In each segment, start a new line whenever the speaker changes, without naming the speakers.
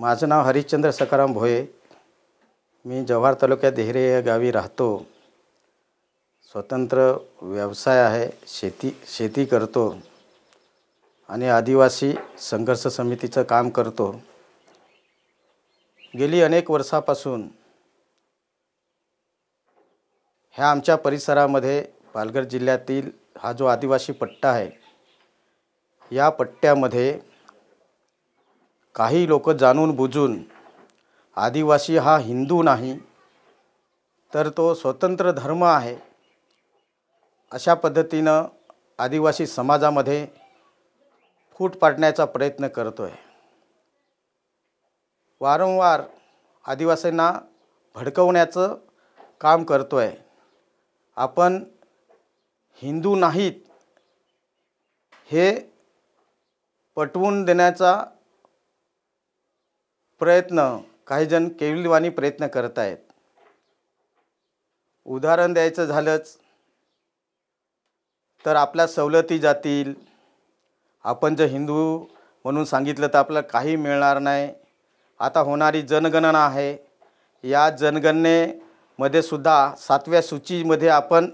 माझं नाव हरिश्चंद्र सकाराम भोये मी जव्हार तालुक्यात देहरे या गावी राहतो स्वतंत्र व्यवसाय आहे शेती शेती करतो आणि आदिवासी संघर्ष समितीचं काम करतो गेली अनेक वर्षापासून ह्या आमच्या परिसरामध्ये पालघर जिल्ह्यातील हा जो आदिवासी पट्टा आहे या पट्ट्यामध्ये काही लोक जाणून बुजून आदिवासी हा हिंदू नाही तर तो स्वतंत्र धर्म आहे अशा पद्धतीनं आदिवासी समाजामध्ये फूट पाडण्याचा प्रयत्न करतो आहे वारंवार आदिवासींना भडकवण्याचं काम करतो आहे आपण हिंदू नाहीत हे पटवून देण्याचा प्रयत्न काहीजण केविलवाणी प्रयत्न करत आहेत उदाहरण द्यायचं झालंच तर आपल्या सवलती जातील आपण जर हिंदू म्हणून सांगितलं तर आपल्याला काही मिळणार नाही आता होणारी जनगणना आहे या जनगणनेमध्ये सुद्धा सातव्या सूचीमध्ये आपण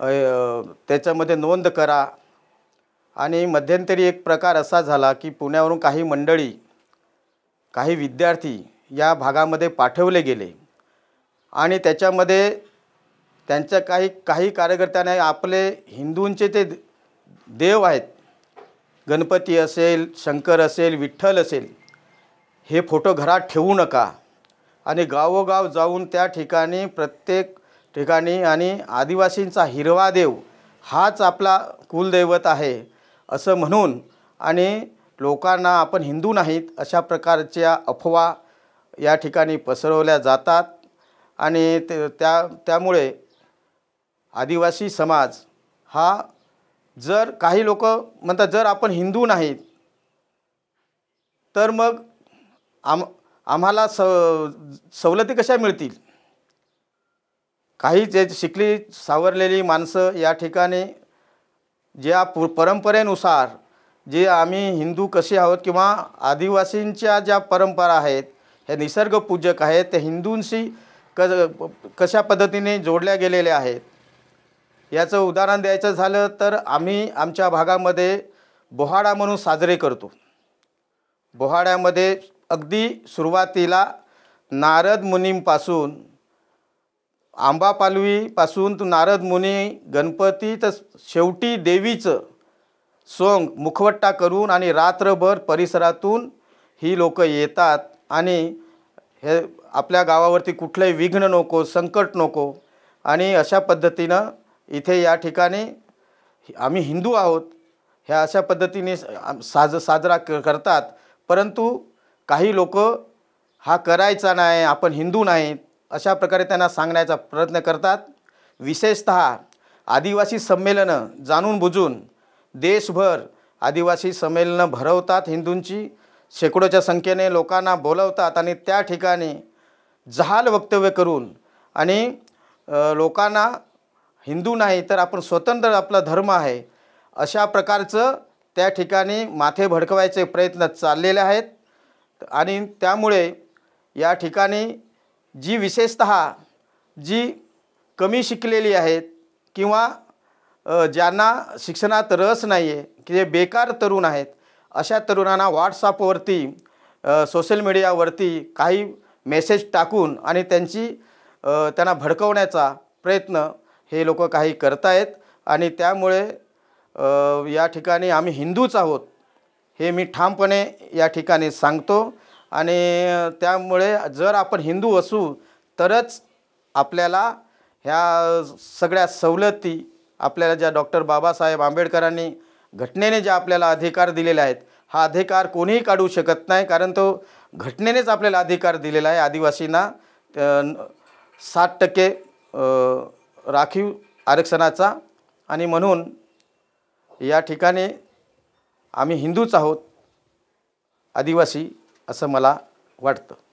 त्याच्यामध्ये नोंद करा आणि मध्यंतरी एक प्रकार असा झाला की पुण्यावरून काही मंडळी काही विद्यार्थी या भागामध्ये पाठवले गेले आणि त्याच्यामध्ये त्यांच्या काही काही कार्यकर्त्यांना आपले हिंदूंचे ते देव आहेत गणपती असेल शंकर असेल विठ्ठल असेल हे फोटो घरात ठेवू नका आणि गावोगाव जाऊन त्या ठिकाणी प्रत्येक ठिकाणी आणि आदिवासींचा हिरवा देव हाच आपला कुलदैवत आहे असं म्हणून आणि लोकांना आपण हिंदू नाहीत अशा प्रकारच्या अफवा या ठिकाणी पसरवल्या जातात आणि ते त्या त्यामुळे आदिवासी समाज हा जर काही लोक म्हणतात जर आपण हिंदू नाहीत तर मग आम आम्हाला स सवलती कशा मिळतील काही जे शिकली सावरलेली माणसं या ठिकाणी ज्या पु परंपरेनुसार जे आम्ही हिंदू कसे आहोत किंवा आदिवासींच्या ज्या परंपरा आहेत हे निसर्गपूजक आहेत ते हिंदूंशी क कशा पद्धतीने जोडल्या गेलेल्या आहेत याचं उदाहरण द्यायचं झालं तर आम्ही आमच्या भागामध्ये बोहाडा म्हणून साजरे करतो बोहाड्यामध्ये अगदी सुरुवातीला नारद मुनींपासून आंबापालवीपासून नारद मुनी गणपती तर शेवटी देवीचं सोंग मुखवट्टा करून आणि रात्रभर परिसरातून ही लोक येतात आणि हे आपल्या गावावरती कुठलंही विघ्न नको संकट नको आणि अशा पद्धतीनं इथे या ठिकाणी आम्ही हिंदू आहोत ह्या अशा पद्धतीने साज साजरा क करतात परंतु काही लोक हा करायचा नाही आपण हिंदू नाहीत अशा प्रकारे त्यांना सांगण्याचा प्रयत्न करतात विशेषत आदिवासी संमेलनं जाणून बुजून देशभर आदिवासी संमेलनं भरवतात हिंदूंची शेकडोच्या संख्येने लोकांना बोलवतात आणि त्या ठिकाणी जहाल वक्तव्य करून आणि लोकांना हिंदू नाही तर आपण स्वतंत्र आपला धर्म आहे अशा प्रकारचं त्या ठिकाणी माथे भडकवायचे प्रयत्न चाललेले आहेत आणि त्यामुळे या ठिकाणी जी विशेषत जी कमी शिकलेली आहेत किंवा ज्यांना शिक्षणात रस नाही आहे की जे बेकार तरुण आहेत अशा तरुणांना व्हॉट्सअपवरती सोशल मीडियावरती काही मेसेज टाकून आणि त्यांची त्यांना भडकवण्याचा प्रयत्न हे लोक काही आहेत आणि त्यामुळे या ठिकाणी आम्ही हिंदूच आहोत हे मी ठामपणे या ठिकाणी सांगतो आणि त्यामुळे जर आपण हिंदू असू तरच आपल्याला ह्या सगळ्या सवलती आपल्याला ज्या डॉक्टर बाबासाहेब आंबेडकरांनी घटनेने ज्या आपल्याला अधिकार दिलेले आहेत हा अधिकार कोणीही काढू शकत नाही कारण तो घटनेनेच आपल्याला अधिकार दिलेला आहे आदिवासींना साठ टक्के राखीव आरक्षणाचा आणि म्हणून या ठिकाणी आम्ही हिंदूच आहोत आदिवासी असं मला वाटतं